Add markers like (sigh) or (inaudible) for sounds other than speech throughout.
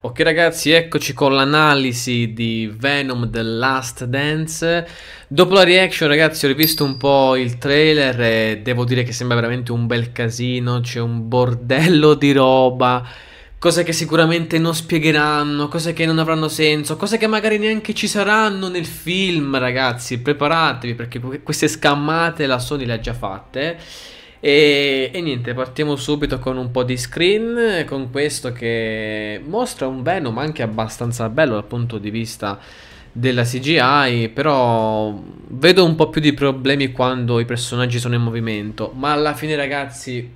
Ok ragazzi, eccoci con l'analisi di Venom The Last Dance. Dopo la reaction ragazzi ho rivisto un po' il trailer e devo dire che sembra veramente un bel casino, c'è un bordello di roba, cose che sicuramente non spiegheranno, cose che non avranno senso, cose che magari neanche ci saranno nel film ragazzi, preparatevi perché queste scammate la Sony le ha già fatte. E, e, niente, partiamo subito con un po' di screen, con questo che mostra un Venom anche abbastanza bello dal punto di vista della CGI, però vedo un po' più di problemi quando i personaggi sono in movimento, ma alla fine ragazzi,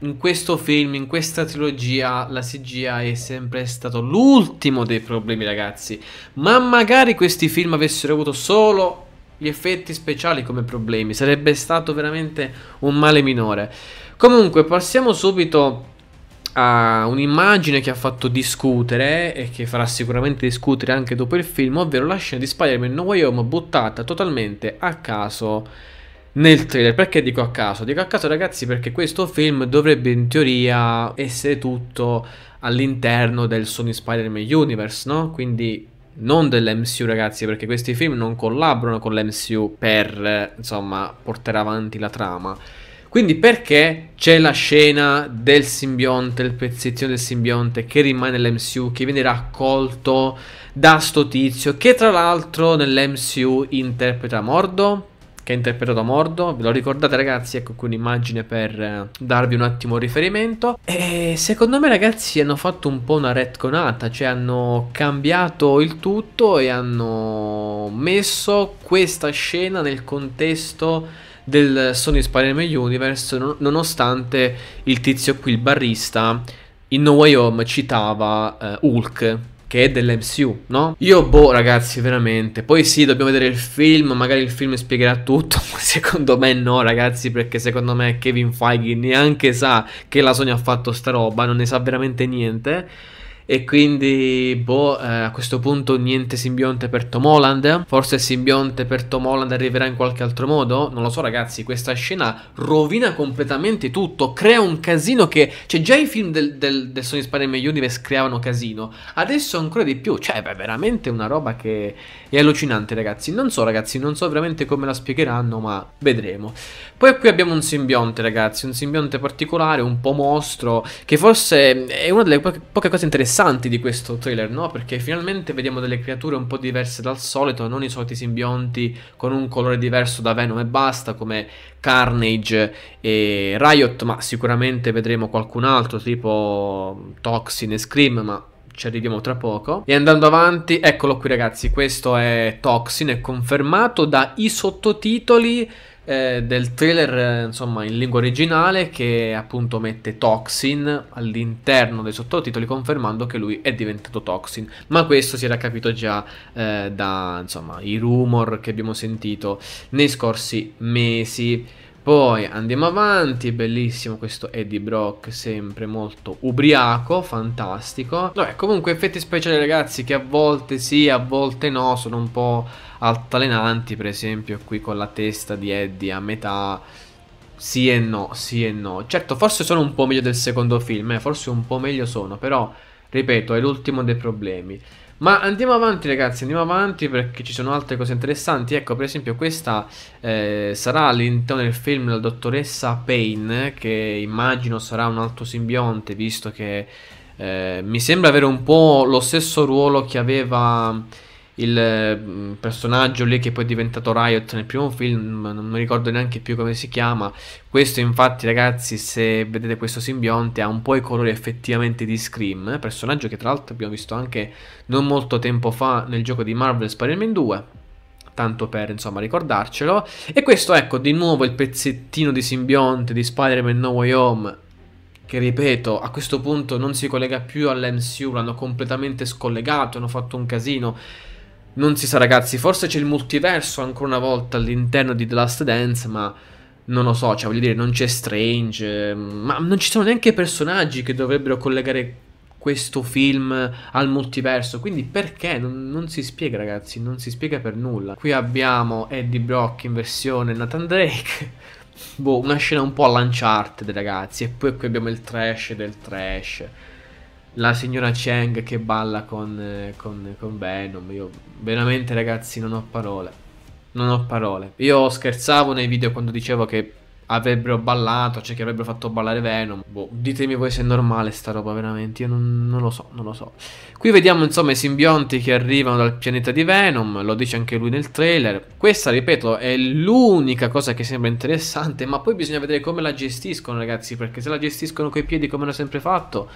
in questo film, in questa trilogia, la CGI è sempre stato l'ultimo dei problemi ragazzi, ma magari questi film avessero avuto solo gli effetti speciali come problemi. Sarebbe stato veramente un male minore. Comunque, passiamo subito a un'immagine che ha fatto discutere e che farà sicuramente discutere anche dopo il film, ovvero la scena di Spider-Man No Way Home buttata totalmente a caso nel trailer. Perché dico a caso? Dico a caso ragazzi perché questo film dovrebbe in teoria essere tutto all'interno del Sony Spider-Man Universe, no? Quindi non dell'MCU ragazzi perché questi film non collaborano con l'MCU per insomma portare avanti la trama quindi perché c'è la scena del simbionte, il pezzettino del simbionte che rimane nell'MCU, che viene raccolto da sto tizio, che tra l'altro nell'MCU interpreta Mordo? che ha interpretato Mordo. Ve lo ricordate, ragazzi? Ecco qui un'immagine per eh, darvi un attimo riferimento. E secondo me, ragazzi, hanno fatto un po' una retconata, cioè hanno cambiato il tutto e hanno messo questa scena nel contesto del Sony Spider-Man Universe, nonostante il tizio qui, il barrista, in No Way Home citava eh, Hulk che è dell'MCU, no? Io, boh, ragazzi, veramente. Poi sì, dobbiamo vedere il film, magari il film spiegherà tutto, (laughs) ma secondo me no, ragazzi, perché secondo me Kevin Feige neanche sa che la Sony ha fatto sta roba, non ne sa veramente niente. E quindi, boh, eh, a questo punto niente simbionte per Tom Holland. Forse il simbionte per Tom Holland arriverà in qualche altro modo. Non lo so, ragazzi. Questa scena rovina completamente tutto. Crea un casino che. Cioè, già i film del, del, del Sony Spider-Man Universe creavano casino. Adesso ancora di più. Cioè, è veramente una roba che è allucinante, ragazzi. Non so, ragazzi, non so veramente come la spiegheranno, ma vedremo. Poi qui abbiamo un simbionte, ragazzi. Un simbionte particolare, un po' mostro. Che forse è una delle po poche cose interessanti interessanti di questo trailer, no? Perché finalmente vediamo delle creature un po' diverse dal solito, non i soliti simbionti con un colore diverso da Venom e basta, come Carnage e Riot, ma sicuramente vedremo qualcun altro, tipo Toxin e Scream, ma ci arriviamo tra poco. E andando avanti, eccolo qui ragazzi, questo è Toxin, è confermato dai sottotitoli eh, del trailer eh, insomma in lingua originale che appunto mette Toxin all'interno dei sottotitoli confermando che lui è diventato Toxin ma questo si era capito già eh, da insomma i rumor che abbiamo sentito nei scorsi mesi poi andiamo avanti, bellissimo questo Eddie Brock, sempre molto ubriaco, fantastico. Vabbè, comunque effetti speciali ragazzi che a volte sì, a volte no, sono un po' altalenanti, per esempio qui con la testa di Eddie a metà... Sì e no, sì e no. Certo, forse sono un po' meglio del secondo film, eh, forse un po' meglio sono, però ripeto, è l'ultimo dei problemi. Ma andiamo avanti ragazzi, andiamo avanti perché ci sono altre cose interessanti. Ecco, per esempio questa eh, sarà all'interno del film la dottoressa Payne, che immagino sarà un altro simbionte, visto che eh, mi sembra avere un po' lo stesso ruolo che aveva il mm, personaggio lì che poi è diventato Riot nel primo film, non mi ricordo neanche più come si chiama. Questo infatti ragazzi, se vedete questo simbionte, ha un po' i colori effettivamente di Scream, personaggio che tra l'altro abbiamo visto anche non molto tempo fa nel gioco di Marvel Spider-Man 2 tanto per insomma ricordarcelo e questo ecco di nuovo il pezzettino di simbionte di Spider-Man No Way Home che ripeto a questo punto non si collega più all'MCU l'hanno completamente scollegato hanno fatto un casino non si sa ragazzi, forse c'è il multiverso ancora una volta all'interno di The Last Dance, ma non lo so, cioè voglio dire, non c'è Strange, ehm, ma non ci sono neanche personaggi che dovrebbero collegare questo film al multiverso, quindi perché? Non, non si spiega ragazzi, non si spiega per nulla. Qui abbiamo Eddie Brock in versione Nathan Drake, (laughs) boh, una scena un po' all'Uncharted ragazzi, e poi qui abbiamo il trash del trash la signora Chang che balla con, eh, con, con Venom. Io veramente, ragazzi, non ho parole. Non ho parole. Io scherzavo nei video quando dicevo che avrebbero ballato, cioè che avrebbero fatto ballare Venom. Boh, ditemi voi se è normale sta roba, veramente. Io non, non, lo so, non lo so. Qui vediamo insomma i simbionti che arrivano dal pianeta di Venom, lo dice anche lui nel trailer. Questa, ripeto, è l'unica cosa che sembra interessante, ma poi bisogna vedere come la gestiscono, ragazzi, perché se la gestiscono coi piedi come hanno sempre fatto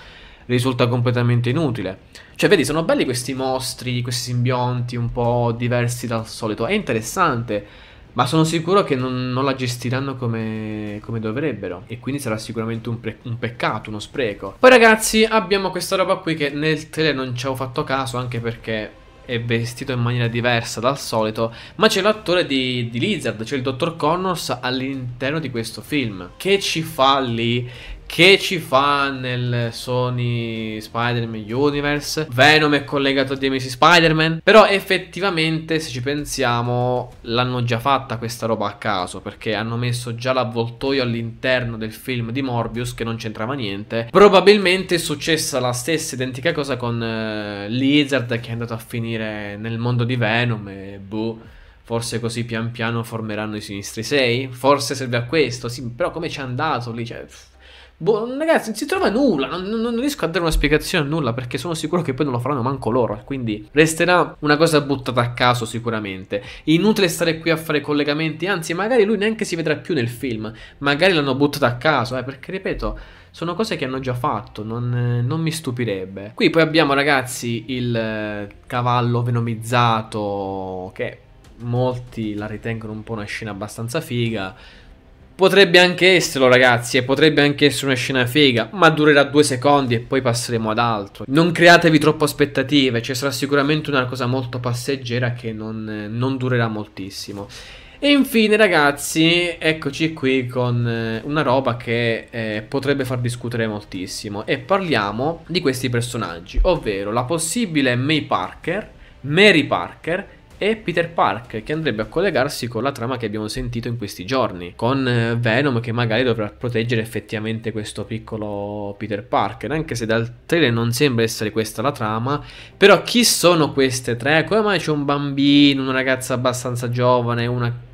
risulta completamente inutile. Cioè, vedi, sono belli questi mostri, questi simbionti un po' diversi dal solito. È interessante, ma sono sicuro che non, non la gestiranno come, come, dovrebbero. E quindi sarà sicuramente un, un, peccato, uno spreco. Poi, ragazzi, abbiamo questa roba qui che nel trailer non ci avevo fatto caso, anche perché è vestito in maniera diversa dal solito, ma c'è l'attore di, di Lizard, cioè il dottor Connors all'interno di questo film. Che ci fa lì? che ci fa nel Sony Spider-Man Universe? Venom è collegato a DMC Spider-Man? Però effettivamente se ci pensiamo l'hanno già fatta questa roba a caso perché hanno messo già l'avvoltoio all'interno del film di Morbius che non c'entrava niente. Probabilmente è successa la stessa identica cosa con uh, Lizard che è andato a finire nel mondo di Venom e boh. Forse così pian piano formeranno i sinistri 6? Forse serve a questo, sì, però come ci è andato lì? Cioè, Boh, ragazzi, non si trova nulla. Non, non, riesco a dare una spiegazione a nulla perché sono sicuro che poi non lo faranno manco loro. Quindi resterà una cosa buttata a caso sicuramente. Inutile stare qui a fare collegamenti. Anzi, magari lui neanche si vedrà più nel film. Magari l'hanno buttata a caso, eh, perché ripeto sono cose che hanno già fatto, non, non, mi stupirebbe. Qui poi abbiamo ragazzi il eh, cavallo venomizzato che molti la ritengono un po' una scena abbastanza figa Potrebbe anche esserlo ragazzi e potrebbe anche essere una scena figa, ma durerà due secondi e poi passeremo ad altro. Non createvi troppe aspettative, ci cioè, sarà sicuramente una cosa molto passeggera che non, non durerà moltissimo. E infine ragazzi, eccoci qui con eh, una roba che eh, potrebbe far discutere moltissimo e parliamo di questi personaggi, ovvero la possibile May Parker, Mary Parker e Peter Park che andrebbe a collegarsi con la trama che abbiamo sentito in questi giorni, con eh, Venom che magari dovrà proteggere effettivamente questo piccolo Peter Parker, anche se dal trailer non sembra essere questa la trama, però chi sono queste tre? Come mai c'è un bambino, una ragazza abbastanza giovane, una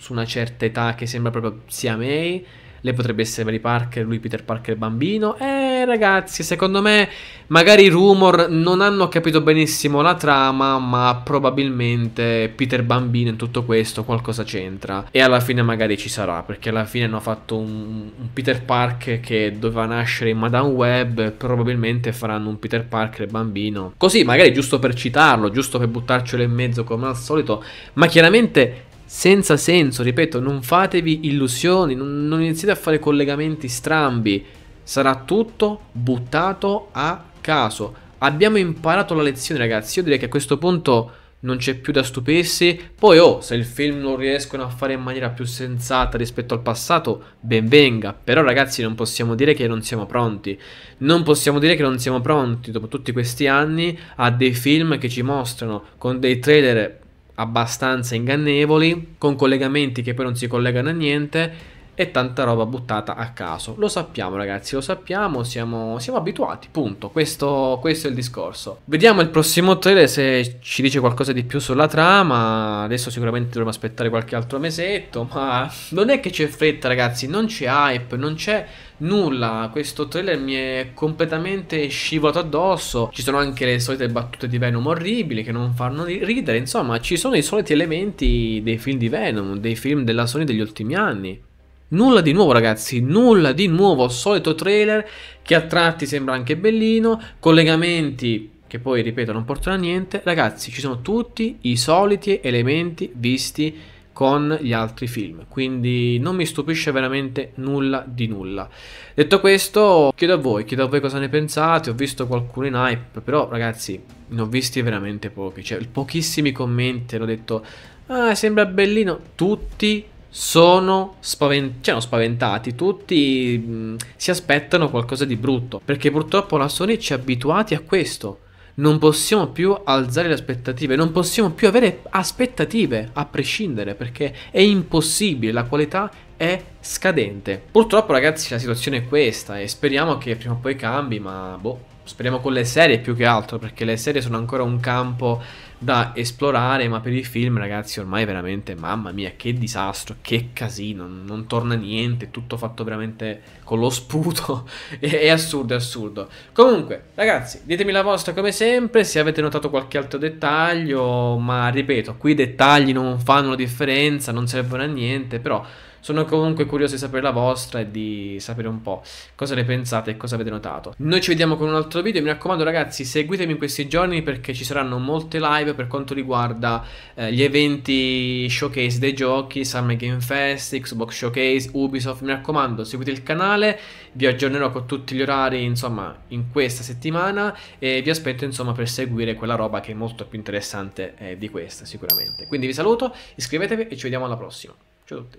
su una certa età che sembra proprio sia May? Lei potrebbe essere Mary Parker, lui Peter Parker bambino. Eh ragazzi, secondo me magari i rumor non hanno capito benissimo la trama, ma probabilmente Peter bambino in tutto questo qualcosa c'entra. E alla fine magari ci sarà, perché alla fine hanno fatto un, un Peter Parker che doveva nascere in Madame Web, probabilmente faranno un Peter Parker bambino. Così magari giusto per citarlo, giusto per buttarcelo in mezzo come al solito, ma chiaramente senza senso, ripeto, non fatevi illusioni, non, non iniziate a fare collegamenti strambi, sarà tutto buttato a caso. Abbiamo imparato la lezione ragazzi, io direi che a questo punto non c'è più da stupirsi. Poi, oh, se il film lo riescono a fare in maniera più sensata rispetto al passato, ben venga. Però, ragazzi, non possiamo dire che non siamo pronti. Non possiamo dire che non siamo pronti, dopo tutti questi anni, a dei film che ci mostrano con dei trailer abbastanza ingannevoli, con collegamenti che poi non si collegano a niente e tanta roba buttata a caso. Lo sappiamo ragazzi, lo sappiamo, siamo, siamo abituati, punto. Questo, questo, è il discorso. Vediamo il prossimo trailer se ci dice qualcosa di più sulla trama. Adesso sicuramente dovremo aspettare qualche altro mesetto, ma non è che c'è fretta ragazzi, non c'è hype, non c'è nulla. Questo trailer mi è completamente scivolato addosso. Ci sono anche le solite battute di Venom orribili che non fanno ridere, insomma ci sono i soliti elementi dei film di Venom, dei film della Sony degli ultimi anni. Nulla di nuovo ragazzi, nulla di nuovo, solito trailer che a tratti sembra anche bellino, collegamenti che poi ripeto non portano a niente. Ragazzi, ci sono tutti i soliti elementi visti con gli altri film, quindi non mi stupisce veramente nulla di nulla. Detto questo, chiedo a voi, chiedo a voi cosa ne pensate, ho visto qualcuno in hype, però ragazzi, ne ho visti veramente pochi, cioè pochissimi commenti, l'ho detto "Ah, sembra bellino", tutti sono spavent- cioè, spaventati, tutti mh, mm, si aspettano qualcosa di brutto, perché purtroppo la Sony ci ha abituati a questo. Non possiamo più alzare le aspettative, non possiamo più avere aspettative a prescindere perché è impossibile, la qualità è scadente. Purtroppo ragazzi la situazione è questa e speriamo che prima o poi cambi, ma boh, speriamo con le serie più che altro perché le serie sono ancora un campo da esplorare, ma per il film ragazzi ormai veramente, mamma mia, che disastro, che casino, non torna niente, tutto fatto veramente con lo sputo, (laughs) è assurdo, è assurdo. Comunque ragazzi, ditemi la vostra come sempre, se avete notato qualche altro dettaglio, ma ripeto, qui i dettagli non fanno la differenza, non servono a niente, però sono comunque curioso di sapere la vostra e di sapere un po' cosa ne pensate e cosa avete notato. Noi ci vediamo con un altro video, mi raccomando ragazzi seguitemi in questi giorni perché ci saranno molte live per quanto riguarda eh, gli eventi showcase dei giochi, Summer Game Fest, Xbox Showcase, Ubisoft, mi raccomando seguite il canale, vi aggiornerò con tutti gli orari insomma in questa settimana e vi aspetto insomma per seguire quella roba che è molto più interessante eh, di questa sicuramente. Quindi vi saluto, iscrivetevi e ci vediamo alla prossima. Ciao a tutti.